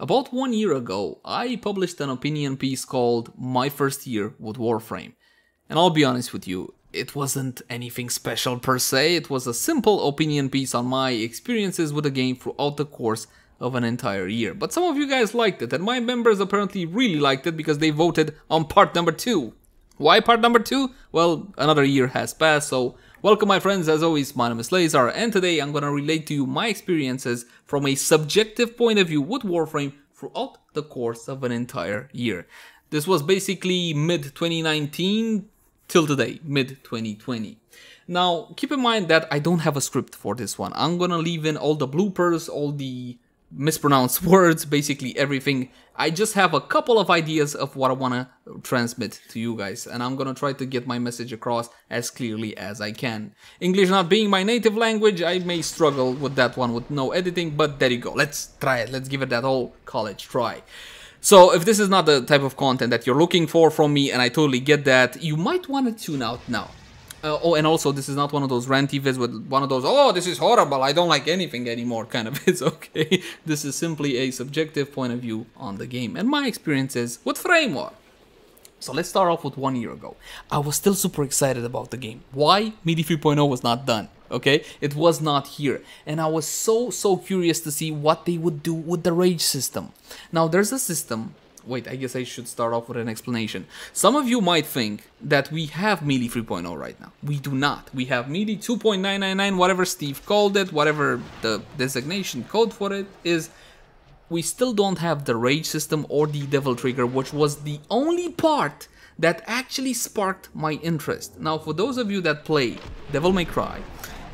About one year ago, I published an opinion piece called My First Year with Warframe. And I'll be honest with you, it wasn't anything special per se, it was a simple opinion piece on my experiences with the game throughout the course of an entire year. But some of you guys liked it, and my members apparently really liked it because they voted on part number two. Why part number two? Well, another year has passed, so Welcome my friends, as always my name is Lazar and today I'm gonna relate to you my experiences from a subjective point of view with Warframe throughout the course of an entire year. This was basically mid 2019 till today, mid 2020. Now keep in mind that I don't have a script for this one. I'm gonna leave in all the bloopers, all the mispronounce words, basically everything. I just have a couple of ideas of what I want to transmit to you guys, and I'm gonna try to get my message across as clearly as I can. English not being my native language, I may struggle with that one with no editing, but there you go. Let's try it. Let's give it that whole college try. So if this is not the type of content that you're looking for from me, and I totally get that, you might want to tune out now. Uh, oh, and also, this is not one of those ranty vids with one of those, oh, this is horrible, I don't like anything anymore kind of vids, okay? This is simply a subjective point of view on the game and my experiences with Framework. So let's start off with one year ago. I was still super excited about the game. Why? MIDI 3.0 was not done, okay? It was not here. And I was so, so curious to see what they would do with the Rage system. Now, there's a system wait, I guess I should start off with an explanation. Some of you might think that we have Melee 3.0 right now. We do not. We have Melee 2.999, whatever Steve called it, whatever the designation code for it is. We still don't have the Rage system or the Devil Trigger, which was the only part that actually sparked my interest. Now, for those of you that play Devil May Cry,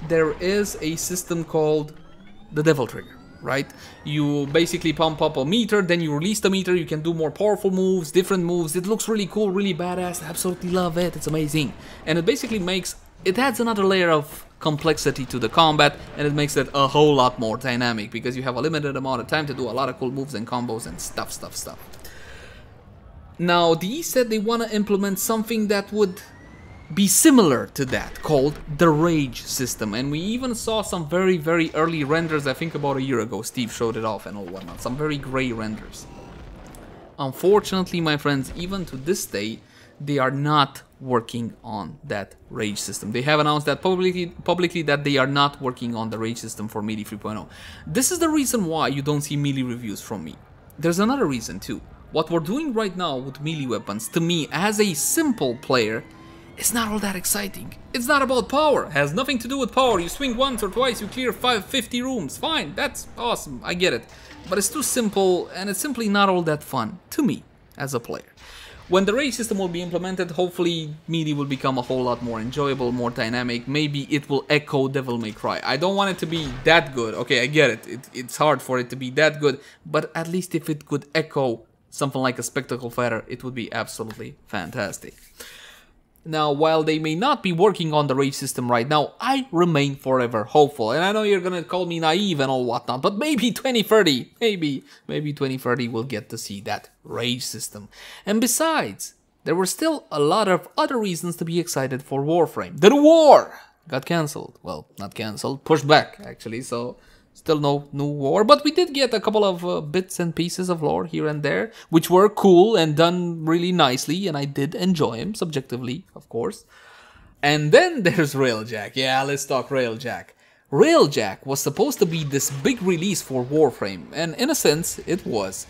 there is a system called the Devil Trigger right? You basically pump up a meter, then you release the meter, you can do more powerful moves, different moves. It looks really cool, really badass. I absolutely love it. It's amazing. And it basically makes it adds another layer of complexity to the combat and it makes it a whole lot more dynamic because you have a limited amount of time to do a lot of cool moves and combos and stuff stuff stuff now the E said they want to implement something that would be similar to that called the Rage system and we even saw some very very early renders I think about a year ago Steve showed it off and all whatnot some very grey renders. Unfortunately my friends even to this day they are not working on that Rage system. They have announced that publicly, publicly that they are not working on the Rage system for Melee 3.0. This is the reason why you don't see melee reviews from me. There's another reason too. What we're doing right now with melee weapons, to me, as a simple player, it's not all that exciting. It's not about power. It has nothing to do with power. You swing once or twice, you clear 550 rooms. Fine, that's awesome. I get it. But it's too simple and it's simply not all that fun to me as a player. When the raid system will be implemented, hopefully MIDI will become a whole lot more enjoyable, more dynamic. Maybe it will echo Devil May Cry. I don't want it to be that good. Okay, I get it. it it's hard for it to be that good, but at least if it could echo something like a Spectacle Fighter, it would be absolutely fantastic. Now, while they may not be working on the Rage system right now, I remain forever hopeful. And I know you're gonna call me naive and all whatnot, but maybe 2030, maybe, maybe 2030 we'll get to see that Rage system. And besides, there were still a lot of other reasons to be excited for Warframe. The war got cancelled. Well, not cancelled, pushed back actually, so Still no new war, but we did get a couple of uh, bits and pieces of lore here and there, which were cool and done really nicely, and I did enjoy him, subjectively, of course. And then there's Railjack. Yeah, let's talk Railjack. Railjack was supposed to be this big release for Warframe, and in a sense, it was.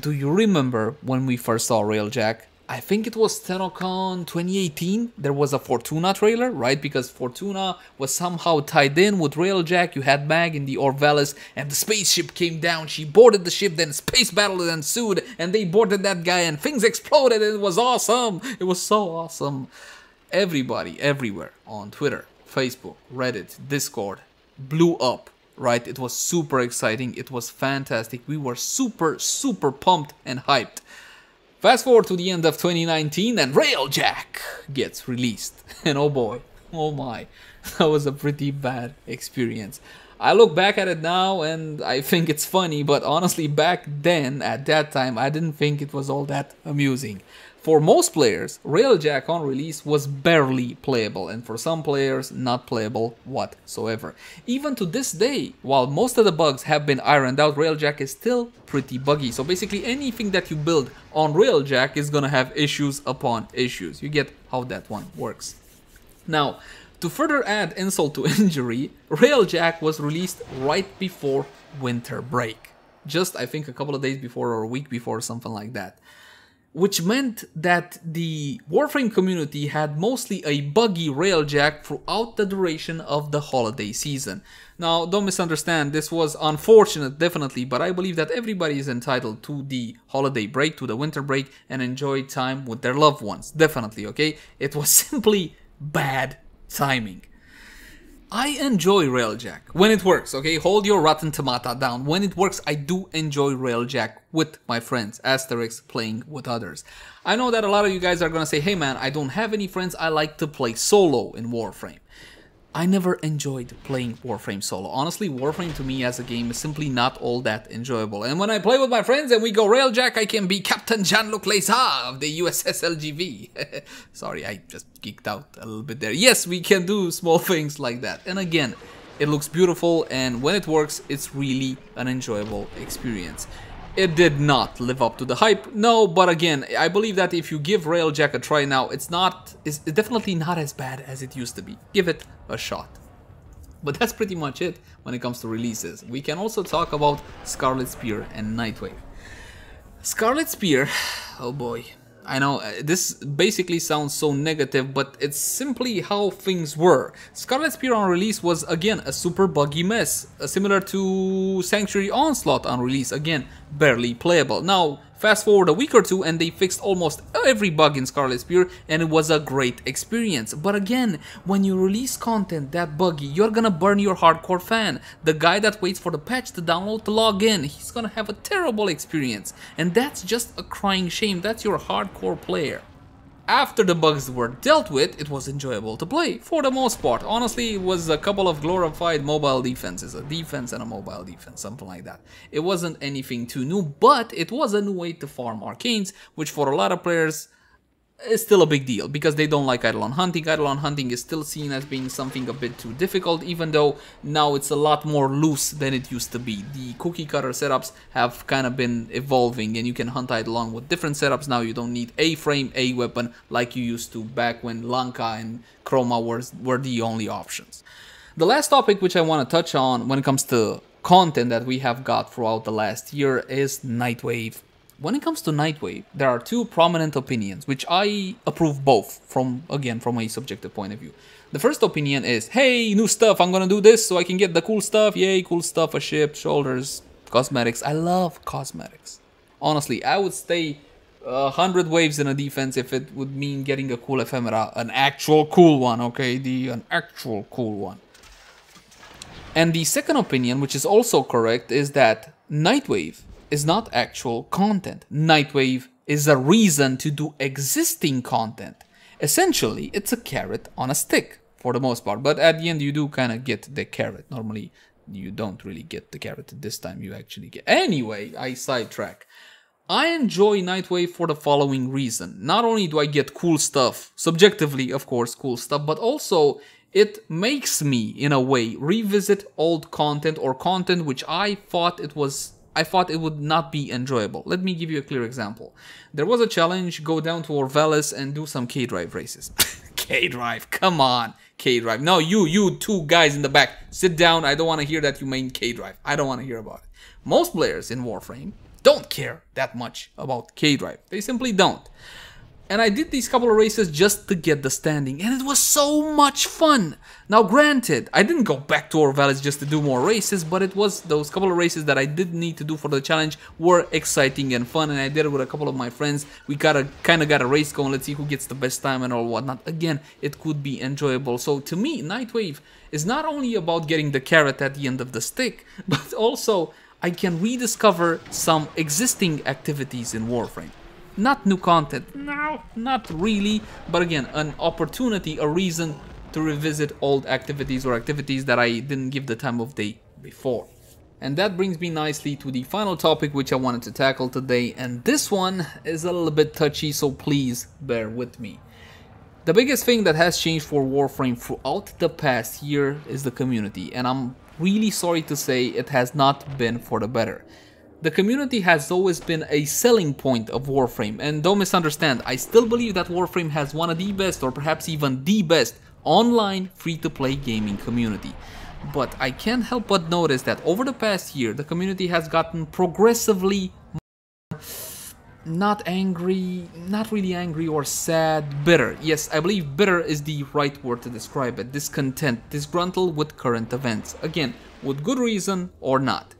Do you remember when we first saw Railjack? I think it was TennoCon 2018, there was a Fortuna trailer, right? Because Fortuna was somehow tied in with Railjack, you had Mag in the Orvalis, and the spaceship came down, she boarded the ship, then space battle ensued, and they boarded that guy, and things exploded, and it was awesome! It was so awesome! Everybody, everywhere, on Twitter, Facebook, Reddit, Discord, blew up right? It was super exciting. It was fantastic. We were super, super pumped and hyped. Fast forward to the end of 2019 and Railjack gets released. And oh boy, oh my, that was a pretty bad experience. I look back at it now and I think it's funny, but honestly, back then, at that time, I didn't think it was all that amusing. For most players, Railjack on release was barely playable, and for some players, not playable whatsoever. Even to this day, while most of the bugs have been ironed out, Railjack is still pretty buggy. So basically anything that you build on Railjack is gonna have issues upon issues. You get how that one works. Now, to further add insult to injury, Railjack was released right before winter break. Just, I think, a couple of days before or a week before, something like that. Which meant that the Warframe community had mostly a buggy Railjack throughout the duration of the holiday season. Now, don't misunderstand, this was unfortunate, definitely, but I believe that everybody is entitled to the holiday break, to the winter break, and enjoy time with their loved ones. Definitely, okay? It was simply bad timing. I enjoy Railjack when it works, okay? Hold your rotten tomato down. When it works, I do enjoy Railjack with my friends, Asterix playing with others. I know that a lot of you guys are gonna say, hey man, I don't have any friends, I like to play solo in Warframe. I never enjoyed playing Warframe solo. Honestly, Warframe to me as a game is simply not all that enjoyable. And when I play with my friends and we go railjack, I can be Captain Jean-Luc Lesa of the USS LGV. Sorry, I just geeked out a little bit there. Yes, we can do small things like that. And again, it looks beautiful and when it works, it's really an enjoyable experience. It did not live up to the hype. No, but again, I believe that if you give Railjack a try now, it's not, it's definitely not as bad as it used to be. Give it a shot. But that's pretty much it when it comes to releases. We can also talk about Scarlet Spear and Nightwave. Scarlet Spear, oh boy, I know uh, this basically sounds so negative, but it's simply how things were. Scarlet Spear on release was again a super buggy mess, uh, similar to Sanctuary Onslaught on release, again barely playable. Now Fast forward a week or two and they fixed almost every bug in Scarlet Spear and it was a great experience. But again, when you release content that buggy, you're gonna burn your hardcore fan. The guy that waits for the patch to download to log in, he's gonna have a terrible experience. And that's just a crying shame, that's your hardcore player. After the bugs were dealt with, it was enjoyable to play, for the most part. Honestly, it was a couple of glorified mobile defenses, a defense and a mobile defense, something like that. It wasn't anything too new, but it was a new way to farm arcanes, which for a lot of players is still a big deal because they don't like Eidolon hunting. Eidolon hunting is still seen as being something a bit too difficult, even though now it's a lot more loose than it used to be. The cookie cutter setups have kind of been evolving and you can hunt Eidolon with different setups now. You don't need a frame, a weapon like you used to back when Lanka and Chroma were, were the only options. The last topic which I want to touch on when it comes to content that we have got throughout the last year is Nightwave when it comes to Nightwave, there are two prominent opinions, which I approve both from, again, from a subjective point of view. The first opinion is, hey, new stuff, I'm gonna do this so I can get the cool stuff, yay, cool stuff, a ship, shoulders, cosmetics. I love cosmetics. Honestly, I would stay a 100 waves in a defense if it would mean getting a cool ephemera. An actual cool one, okay? The An actual cool one. And the second opinion, which is also correct, is that Nightwave is not actual content. Nightwave is a reason to do existing content. Essentially, it's a carrot on a stick for the most part, but at the end you do kind of get the carrot. Normally, you don't really get the carrot. This time you actually get... Anyway, I sidetrack. I enjoy Nightwave for the following reason. Not only do I get cool stuff, subjectively of course cool stuff, but also it makes me, in a way, revisit old content or content which I thought it was I thought it would not be enjoyable. Let me give you a clear example. There was a challenge, go down to Orvelis and do some K-Drive races. K-Drive, come on, K-Drive. No, you, you two guys in the back, sit down. I don't want to hear that you main K-Drive. I don't want to hear about it. Most players in Warframe don't care that much about K-Drive. They simply don't. And I did these couple of races just to get the standing, and it was so much fun! Now granted, I didn't go back to Orvalis just to do more races, but it was those couple of races that I did need to do for the challenge were exciting and fun, and I did it with a couple of my friends. We got a kinda got a race going, let's see who gets the best time and all whatnot. Again, it could be enjoyable. So to me, Nightwave is not only about getting the carrot at the end of the stick, but also I can rediscover some existing activities in Warframe. Not new content, no, not really, but again, an opportunity, a reason to revisit old activities or activities that I didn't give the time of day before. And that brings me nicely to the final topic which I wanted to tackle today, and this one is a little bit touchy, so please bear with me. The biggest thing that has changed for Warframe throughout the past year is the community, and I'm really sorry to say it has not been for the better. The community has always been a selling point of Warframe, and don't misunderstand, I still believe that Warframe has one of the best, or perhaps even the best, online free-to-play gaming community. But I can't help but notice that over the past year, the community has gotten progressively not angry, not really angry or sad, bitter. Yes, I believe bitter is the right word to describe it. Discontent, disgruntled with current events. Again, with good reason or not.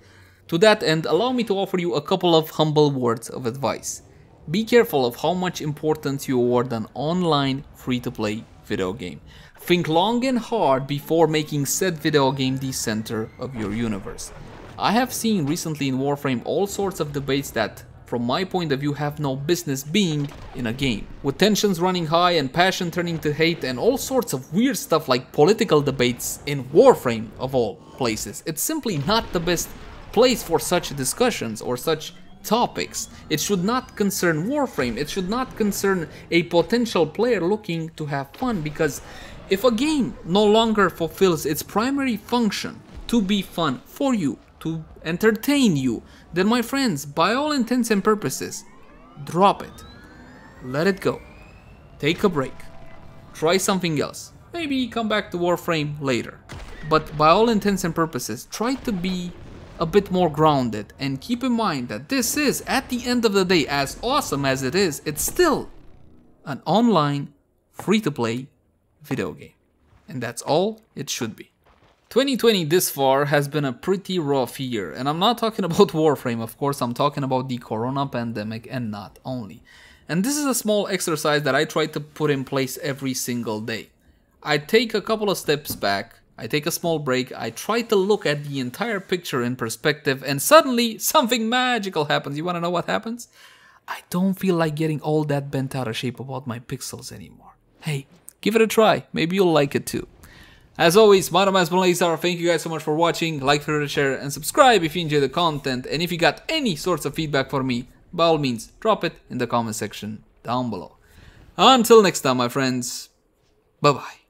To that end, allow me to offer you a couple of humble words of advice. Be careful of how much importance you award an online free-to-play video game. Think long and hard before making said video game the center of your universe. I have seen recently in Warframe all sorts of debates that, from my point of view, have no business being in a game. With tensions running high and passion turning to hate and all sorts of weird stuff like political debates in Warframe of all places. It's simply not the best place for such discussions or such topics. It should not concern Warframe, it should not concern a potential player looking to have fun because if a game no longer fulfills its primary function to be fun for you, to entertain you, then my friends, by all intents and purposes, drop it. Let it go. Take a break. Try something else. Maybe come back to Warframe later. But by all intents and purposes, try to be a bit more grounded. And keep in mind that this is, at the end of the day, as awesome as it is, it's still an online, free-to-play video game. And that's all it should be. 2020 this far has been a pretty rough year, and I'm not talking about Warframe, of course, I'm talking about the corona pandemic and not only. And this is a small exercise that I try to put in place every single day. I take a couple of steps back, I take a small break, I try to look at the entire picture in perspective, and suddenly something magical happens. You wanna know what happens? I don't feel like getting all that bent out of shape about my pixels anymore. Hey, give it a try, maybe you'll like it too. As always, my name is Bonalizar, thank you guys so much for watching, like, share, and subscribe if you enjoy the content, and if you got any sorts of feedback for me, by all means, drop it in the comment section down below. Until next time, my friends, bye-bye.